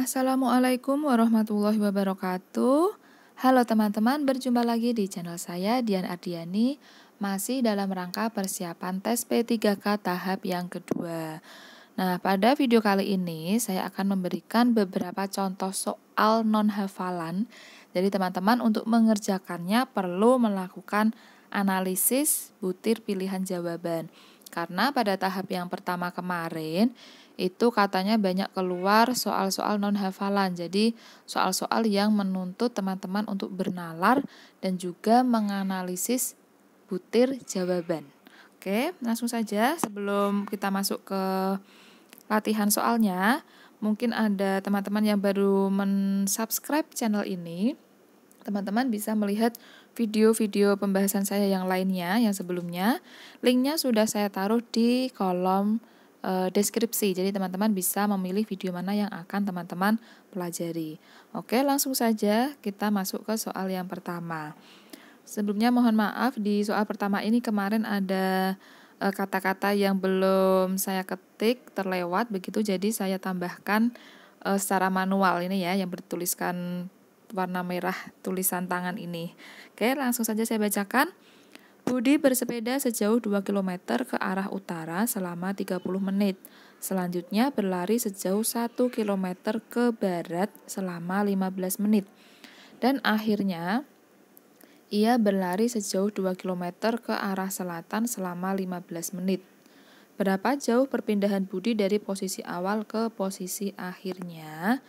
Assalamualaikum warahmatullahi wabarakatuh. Halo teman-teman, berjumpa lagi di channel saya Dian Ardiani masih dalam rangka persiapan tes P3K tahap yang kedua. Nah, pada video kali ini saya akan memberikan beberapa contoh soal non hafalan. Jadi teman-teman untuk mengerjakannya perlu melakukan analisis butir pilihan jawaban. Karena pada tahap yang pertama kemarin itu katanya banyak keluar soal-soal non hafalan. Jadi soal-soal yang menuntut teman-teman untuk bernalar dan juga menganalisis butir jawaban. Oke, langsung saja sebelum kita masuk ke latihan soalnya, mungkin ada teman-teman yang baru mensubscribe channel ini. Teman-teman bisa melihat video-video pembahasan saya yang lainnya yang sebelumnya. Linknya sudah saya taruh di kolom Eh, deskripsi. Jadi teman-teman bisa memilih video mana yang akan teman-teman pelajari. Oke, langsung saja kita masuk ke soal yang pertama. Sebelumnya mohon maaf di soal pertama ini kemarin ada eh, kata-kata e, yang belum saya ketik terlewat begitu jadi saya tambahkan e, secara manual ini ya yang bertuliskan warna merah tulisan tangan ini. Oke, langsung saja saya bacakan. Budi bersepeda sejauh 2 km ke arah utara selama 30 menit. Selanjutnya berlari sejauh 1 km ke barat selama 15 menit. Dan akhirnya ia berlari sejauh 2 km ke arah selatan selama 15 menit. Berapa jauh perpindahan Budi dari posisi awal ke posisi akhirnya?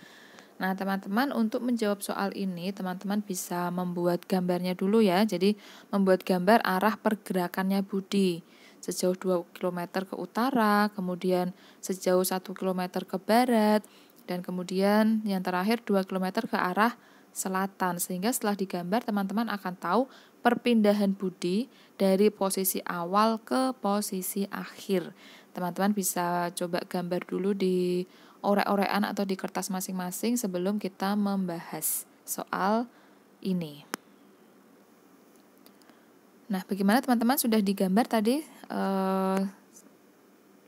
Nah, teman-teman untuk menjawab soal ini, teman-teman bisa membuat gambarnya dulu ya. Jadi, membuat gambar arah pergerakannya Budi. Sejauh 2 km ke utara, kemudian sejauh 1 km ke barat, dan kemudian yang terakhir 2 km ke arah selatan. Sehingga setelah digambar, teman-teman akan tahu perpindahan Budi dari posisi awal ke posisi akhir. Teman-teman bisa coba gambar dulu di orek-orekan atau di kertas masing-masing sebelum kita membahas soal ini. Nah, bagaimana teman-teman sudah digambar tadi uh,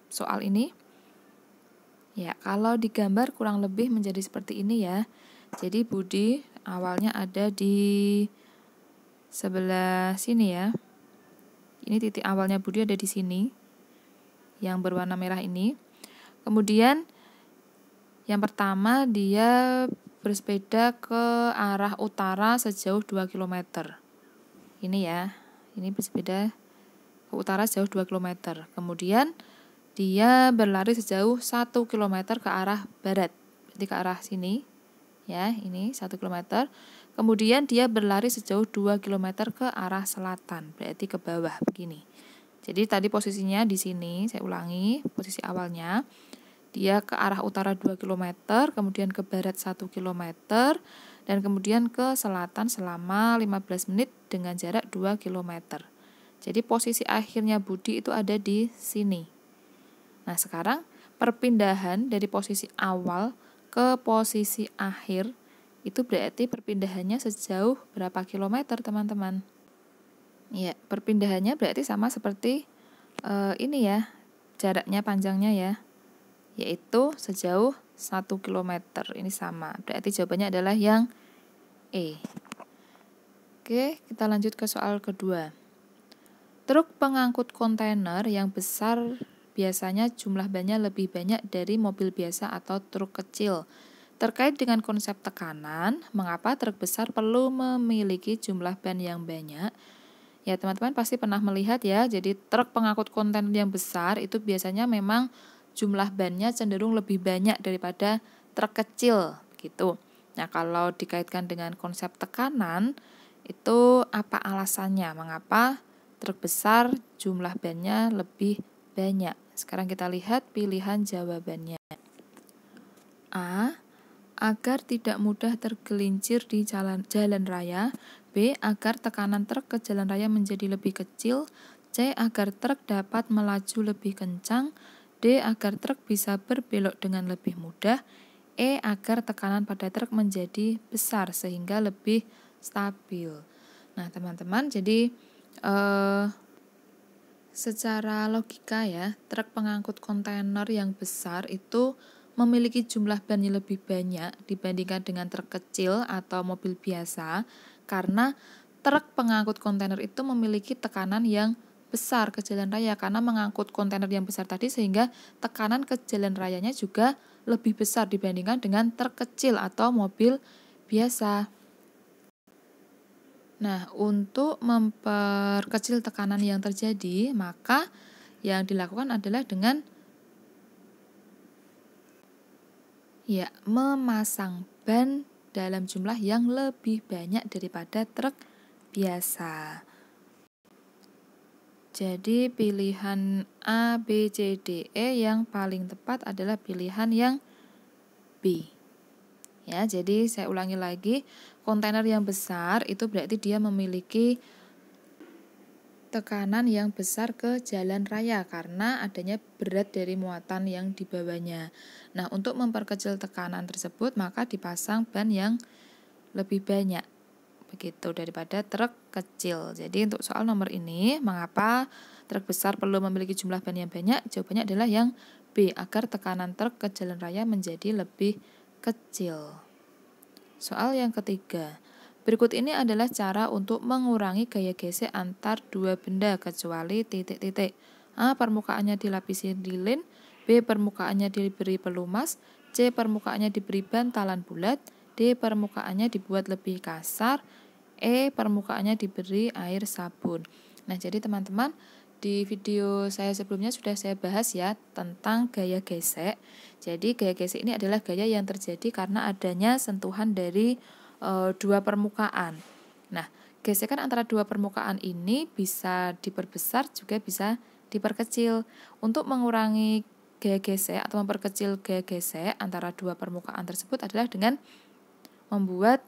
soal ini? Ya, kalau digambar kurang lebih menjadi seperti ini ya. Jadi Budi awalnya ada di sebelah sini ya. Ini titik awalnya Budi ada di sini yang berwarna merah ini. Kemudian yang pertama, dia bersepeda ke arah utara sejauh 2 km. Ini ya, ini bersepeda ke utara sejauh 2 km. Kemudian dia berlari sejauh 1 km ke arah barat, berarti ke arah sini. Ya, ini 1 km. Kemudian dia berlari sejauh 2 km ke arah selatan, berarti ke bawah begini. Jadi tadi posisinya di sini, saya ulangi posisi awalnya dia ke arah utara 2 km, kemudian ke barat 1 km, dan kemudian ke selatan selama 15 menit dengan jarak 2 km. Jadi posisi akhirnya Budi itu ada di sini. Nah, sekarang perpindahan dari posisi awal ke posisi akhir itu berarti perpindahannya sejauh berapa kilometer, teman-teman? Ya, perpindahannya berarti sama seperti uh, ini ya, jaraknya panjangnya ya yaitu sejauh 1 km. Ini sama. Berarti jawabannya adalah yang E. Oke, kita lanjut ke soal kedua. Truk pengangkut kontainer yang besar biasanya jumlah bannya lebih banyak dari mobil biasa atau truk kecil. Terkait dengan konsep tekanan, mengapa truk besar perlu memiliki jumlah ban yang banyak? Ya, teman-teman pasti pernah melihat ya, jadi truk pengangkut kontainer yang besar itu biasanya memang jumlah bannya cenderung lebih banyak daripada terkecil gitu. Nah, kalau dikaitkan dengan konsep tekanan, itu apa alasannya? Mengapa terbesar besar jumlah bannya lebih banyak? Sekarang kita lihat pilihan jawabannya. A. Agar tidak mudah tergelincir di jalan, jalan raya B. Agar tekanan truk ke jalan raya menjadi lebih kecil C. Agar truk dapat melaju lebih kencang D. Agar truk bisa berbelok dengan lebih mudah. E. Agar tekanan pada truk menjadi besar sehingga lebih stabil. Nah, teman-teman, jadi eh, secara logika ya, truk pengangkut kontainer yang besar itu memiliki jumlah ban yang lebih banyak dibandingkan dengan truk kecil atau mobil biasa karena truk pengangkut kontainer itu memiliki tekanan yang besar ke jalan raya karena mengangkut kontainer yang besar tadi sehingga tekanan ke jalan rayanya juga lebih besar dibandingkan dengan terkecil atau mobil biasa. Nah, untuk memperkecil tekanan yang terjadi, maka yang dilakukan adalah dengan ya memasang ban dalam jumlah yang lebih banyak daripada truk biasa. Jadi pilihan A, B, C, D, E yang paling tepat adalah pilihan yang B. Ya, jadi saya ulangi lagi, kontainer yang besar itu berarti dia memiliki tekanan yang besar ke jalan raya karena adanya berat dari muatan yang dibawanya. Nah, untuk memperkecil tekanan tersebut maka dipasang ban yang lebih banyak begitu daripada truk kecil. Jadi untuk soal nomor ini, mengapa truk besar perlu memiliki jumlah ban yang banyak? Jawabannya adalah yang B, agar tekanan truk ke jalan raya menjadi lebih kecil. Soal yang ketiga, berikut ini adalah cara untuk mengurangi gaya gesek antar dua benda kecuali titik-titik. A. Permukaannya dilapisi lilin, B. Permukaannya diberi pelumas, C. Permukaannya diberi bantalan bulat, D. Permukaannya dibuat lebih kasar, E permukaannya diberi air sabun. Nah, jadi teman-teman di video saya sebelumnya sudah saya bahas ya tentang gaya gesek. Jadi gaya gesek ini adalah gaya yang terjadi karena adanya sentuhan dari e, dua permukaan. Nah, gesekan antara dua permukaan ini bisa diperbesar juga bisa diperkecil. Untuk mengurangi gaya gesek atau memperkecil gaya gesek antara dua permukaan tersebut adalah dengan membuat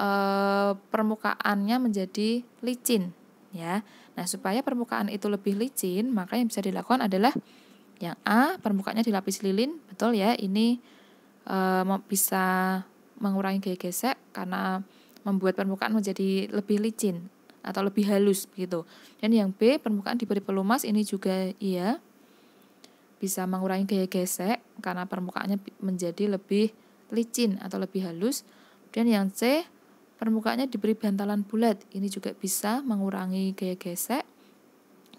e, permukaannya menjadi licin ya. Nah, supaya permukaan itu lebih licin, maka yang bisa dilakukan adalah yang A permukaannya dilapis lilin, betul ya. Ini e, bisa mengurangi gaya gesek karena membuat permukaan menjadi lebih licin atau lebih halus begitu. Dan yang B permukaan diberi pelumas ini juga iya bisa mengurangi gaya gesek karena permukaannya menjadi lebih licin atau lebih halus. Kemudian yang C permukaannya diberi bantalan bulat. Ini juga bisa mengurangi gaya gesek.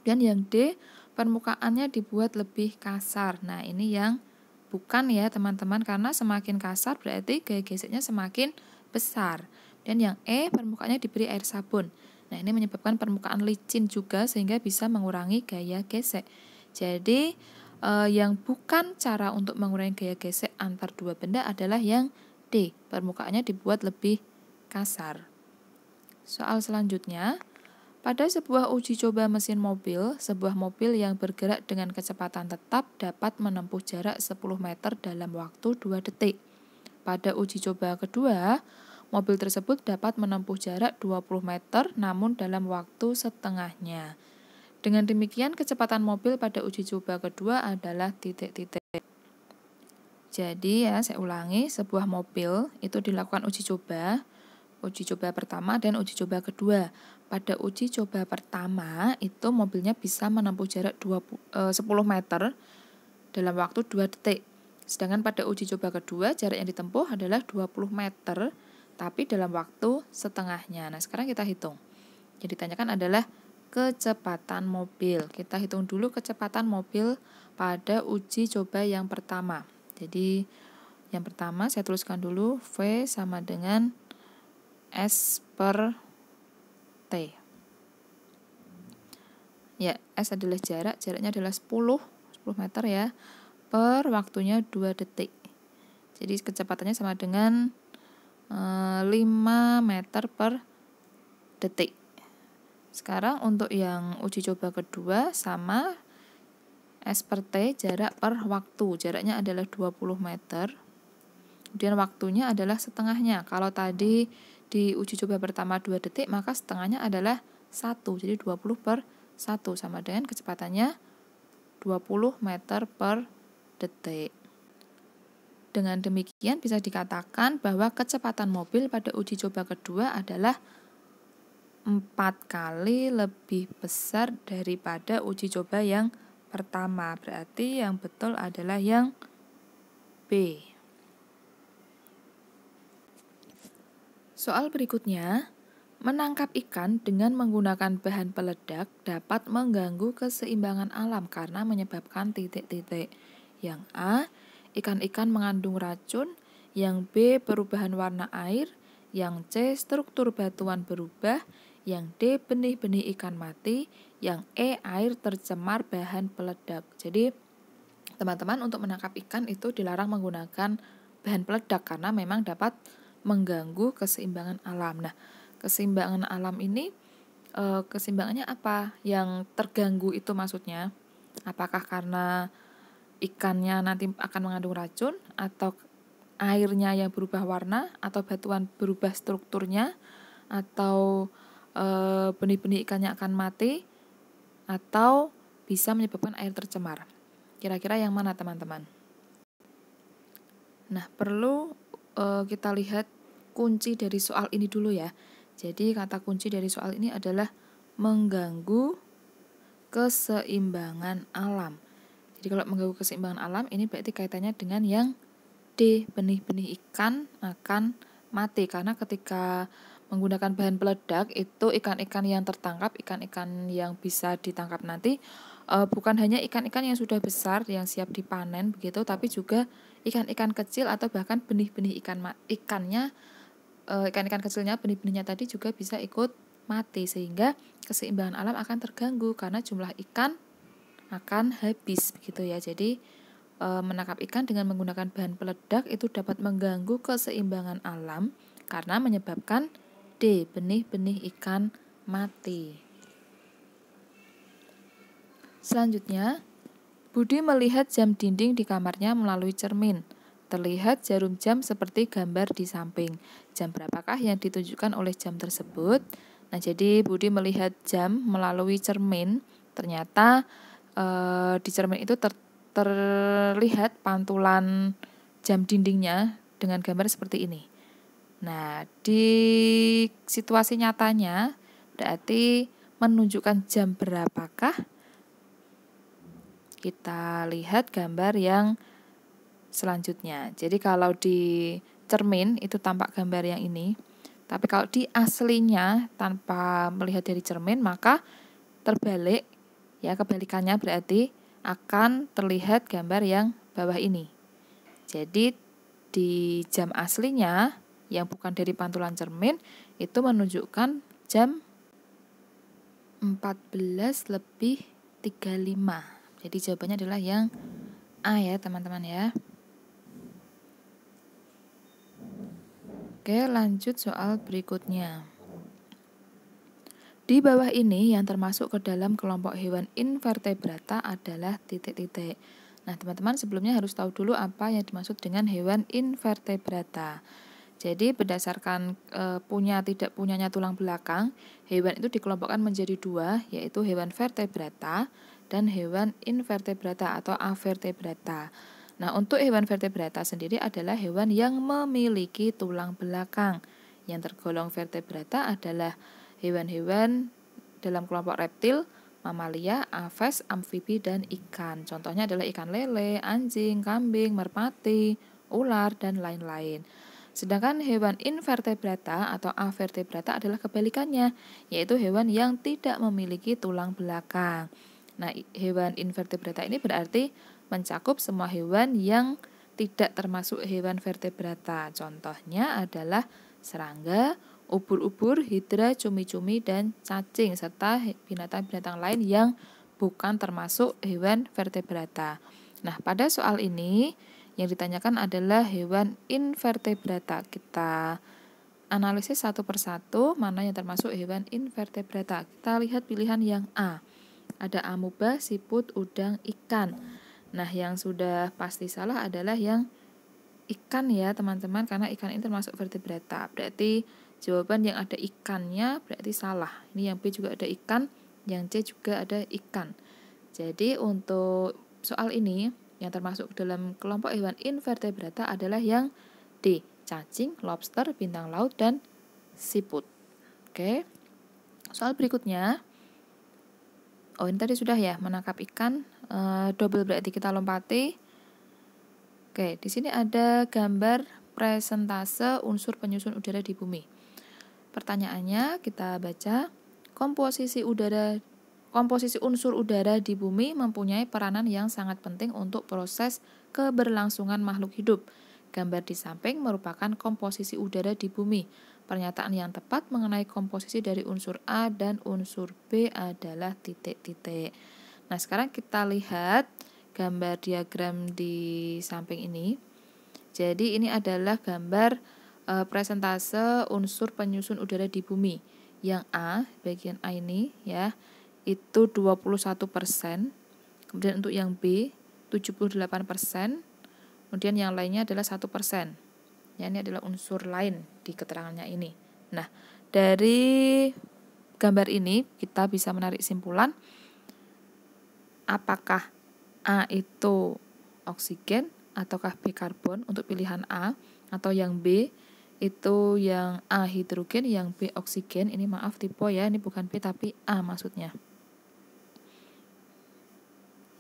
Dan yang D, permukaannya dibuat lebih kasar. Nah, ini yang bukan ya teman-teman karena semakin kasar berarti gaya geseknya semakin besar. Dan yang E, permukaannya diberi air sabun. Nah, ini menyebabkan permukaan licin juga sehingga bisa mengurangi gaya gesek. Jadi, eh, yang bukan cara untuk mengurangi gaya gesek antar dua benda adalah yang D, permukaannya dibuat lebih kasar. Soal selanjutnya, pada sebuah uji coba mesin mobil, sebuah mobil yang bergerak dengan kecepatan tetap dapat menempuh jarak 10 meter dalam waktu 2 detik. Pada uji coba kedua, mobil tersebut dapat menempuh jarak 20 meter namun dalam waktu setengahnya. Dengan demikian, kecepatan mobil pada uji coba kedua adalah titik-titik. Jadi ya, saya ulangi, sebuah mobil itu dilakukan uji coba uji coba pertama dan uji coba kedua. Pada uji coba pertama itu mobilnya bisa menempuh jarak 20, eh, 10 meter dalam waktu 2 detik. Sedangkan pada uji coba kedua jarak yang ditempuh adalah 20 meter tapi dalam waktu setengahnya. Nah, sekarang kita hitung. Jadi ditanyakan adalah kecepatan mobil. Kita hitung dulu kecepatan mobil pada uji coba yang pertama. Jadi yang pertama saya tuliskan dulu V sama dengan S per T ya S adalah jarak jaraknya adalah 10 10 meter ya per waktunya 2 detik jadi kecepatannya sama dengan e, eh, 5 meter per detik sekarang untuk yang uji coba kedua sama S per T jarak per waktu jaraknya adalah 20 meter kemudian waktunya adalah setengahnya kalau tadi di uji coba pertama 2 detik, maka setengahnya adalah 1. Jadi 20 per 1 sama dengan kecepatannya 20 meter per detik. Dengan demikian bisa dikatakan bahwa kecepatan mobil pada uji coba kedua adalah 4 kali lebih besar daripada uji coba yang pertama. Berarti yang betul adalah yang B. Soal berikutnya, menangkap ikan dengan menggunakan bahan peledak dapat mengganggu keseimbangan alam karena menyebabkan titik-titik. Yang A, ikan-ikan mengandung racun, yang B perubahan warna air, yang C struktur batuan berubah, yang D benih-benih ikan mati, yang E air tercemar bahan peledak. Jadi teman-teman untuk menangkap ikan itu dilarang menggunakan bahan peledak karena memang dapat mengganggu keseimbangan alam. Nah, keseimbangan alam ini e, keseimbangannya apa? Yang terganggu itu maksudnya apakah karena ikannya nanti akan mengandung racun atau airnya yang berubah warna atau batuan berubah strukturnya atau eh, benih-benih ikannya akan mati atau bisa menyebabkan air tercemar. Kira-kira yang mana teman-teman? Nah, perlu uh, kita lihat kunci dari soal ini dulu ya. Jadi kata kunci dari soal ini adalah mengganggu keseimbangan alam. Jadi kalau mengganggu keseimbangan alam ini berarti kaitannya dengan yang D, benih-benih ikan akan mati karena ketika menggunakan bahan peledak itu ikan-ikan yang tertangkap, ikan-ikan yang bisa ditangkap nanti uh, bukan hanya ikan-ikan yang sudah besar yang siap dipanen begitu, tapi juga ikan-ikan kecil atau bahkan benih-benih ikan ikannya uh, ikan-ikan kecilnya benih-benihnya tadi juga bisa ikut mati sehingga keseimbangan alam akan terganggu karena jumlah ikan akan habis begitu ya. Jadi e, menangkap ikan dengan menggunakan bahan peledak itu dapat mengganggu keseimbangan alam karena menyebabkan D benih-benih ikan mati. Selanjutnya, Budi melihat jam dinding di kamarnya melalui cermin. Terlihat jarum jam seperti gambar di samping. Jam berapakah yang ditunjukkan oleh jam tersebut? Nah, jadi Budi melihat jam melalui cermin. Ternyata eh, di cermin itu ter terlihat pantulan jam dindingnya dengan gambar seperti ini. Nah, di situasi nyatanya berarti menunjukkan jam berapakah kita lihat gambar yang selanjutnya. Jadi kalau di cermin itu tampak gambar yang ini. Tapi kalau di aslinya tanpa melihat dari cermin maka terbalik ya kebalikannya berarti akan terlihat gambar yang bawah ini. Jadi di jam aslinya yang bukan dari pantulan cermin itu menunjukkan jam 14 lebih 35. Jadi jawabannya adalah yang A ya teman-teman ya. Oke lanjut soal berikutnya. Di bawah ini yang termasuk ke dalam kelompok hewan invertebrata adalah titik-titik. Nah teman-teman sebelumnya harus tahu dulu apa yang dimaksud dengan hewan invertebrata. Jadi berdasarkan e, punya tidak punyanya tulang belakang, hewan itu dikelompokkan menjadi dua, yaitu hewan vertebrata dan hewan invertebrata atau avertebrata. Nah, untuk hewan vertebrata sendiri adalah hewan yang memiliki tulang belakang. Yang tergolong vertebrata adalah hewan-hewan dalam kelompok reptil, mamalia, aves, amfibi, dan ikan. Contohnya adalah ikan lele, anjing, kambing, merpati, ular, dan lain-lain. Sedangkan hewan invertebrata atau avertebrata adalah kebalikannya, yaitu hewan yang tidak memiliki tulang belakang. Nah, hewan invertebrata ini berarti mencakup semua hewan yang tidak termasuk hewan vertebrata. Contohnya adalah serangga, ubur-ubur, hidra, cumi-cumi, dan cacing, serta binatang-binatang lain yang bukan termasuk hewan vertebrata. Nah, pada soal ini yang ditanyakan adalah hewan invertebrata. Kita analisis satu persatu mana yang termasuk hewan invertebrata. Kita lihat pilihan yang A ada amuba, siput, udang, ikan. Nah, yang sudah pasti salah adalah yang ikan ya, teman-teman, karena ikan ini termasuk vertebrata. Berarti jawaban yang ada ikannya berarti salah. Ini yang B juga ada ikan, yang C juga ada ikan. Jadi untuk soal ini yang termasuk dalam kelompok hewan invertebrata adalah yang D, cacing, lobster, bintang laut dan siput. Oke. Soal berikutnya Oh ini tadi sudah ya menangkap ikan e, double berarti kita lompati. Oke di sini ada gambar presentase unsur penyusun udara di bumi. Pertanyaannya kita baca komposisi udara komposisi unsur udara di bumi mempunyai peranan yang sangat penting untuk proses keberlangsungan makhluk hidup. Gambar di samping merupakan komposisi udara di bumi. Pernyataan yang tepat mengenai komposisi dari unsur A dan unsur B adalah titik-titik. Nah, sekarang kita lihat gambar diagram di samping ini. Jadi ini adalah gambar e, presentase unsur penyusun udara di bumi. Yang A, bagian A ini ya, itu 21%. Kemudian untuk yang B 78%. Kemudian yang lainnya adalah 1% ya ini adalah unsur lain di keterangannya ini. Nah, dari gambar ini kita bisa menarik simpulan apakah A itu oksigen ataukah B karbon untuk pilihan A atau yang B itu yang A hidrogen, yang B oksigen. Ini maaf tipe ya, ini bukan B tapi A maksudnya.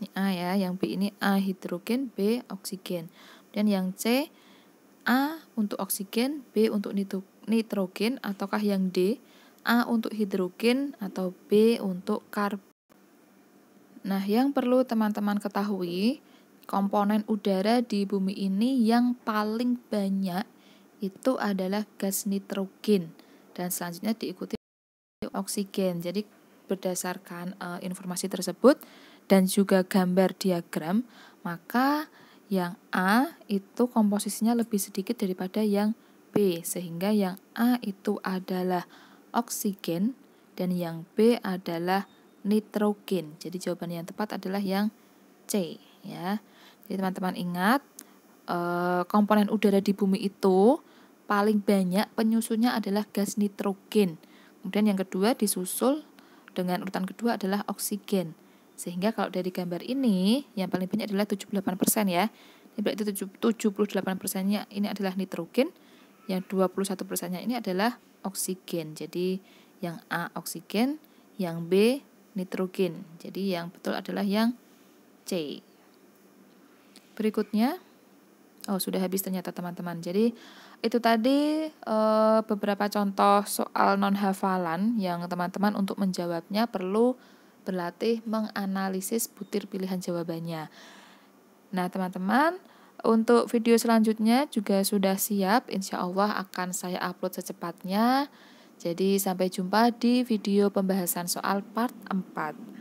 Ini A ya, yang B ini A hidrogen, B oksigen. Dan yang C A untuk oksigen, B untuk nitrogen, ataukah yang D, A untuk hidrogen, atau B untuk karbon. Nah, yang perlu teman-teman ketahui, komponen udara di bumi ini yang paling banyak itu adalah gas nitrogen dan selanjutnya diikuti oksigen. Jadi berdasarkan uh, informasi tersebut dan juga gambar diagram, maka yang A itu komposisinya lebih sedikit daripada yang B, sehingga yang A itu adalah oksigen dan yang B adalah nitrogen. Jadi jawaban yang tepat adalah yang C, ya. Jadi teman-teman ingat eh, komponen udara di bumi itu paling banyak penyusunnya adalah gas nitrogen. Kemudian yang kedua disusul dengan urutan kedua adalah oksigen. Sehingga kalau dari gambar ini, yang paling banyak adalah 78% ya. Ini berarti 78%-nya ini adalah nitrogen, yang 21%-nya ini adalah oksigen. Jadi yang A oksigen, yang B nitrogen. Jadi yang betul adalah yang C. Berikutnya, oh sudah habis ternyata teman-teman. Jadi itu tadi e, beberapa contoh soal non hafalan yang teman-teman untuk menjawabnya perlu berlatih menganalisis butir pilihan jawabannya. Nah, teman-teman, untuk video selanjutnya juga sudah siap, insya Allah akan saya upload secepatnya. Jadi, sampai jumpa di video pembahasan soal part 4.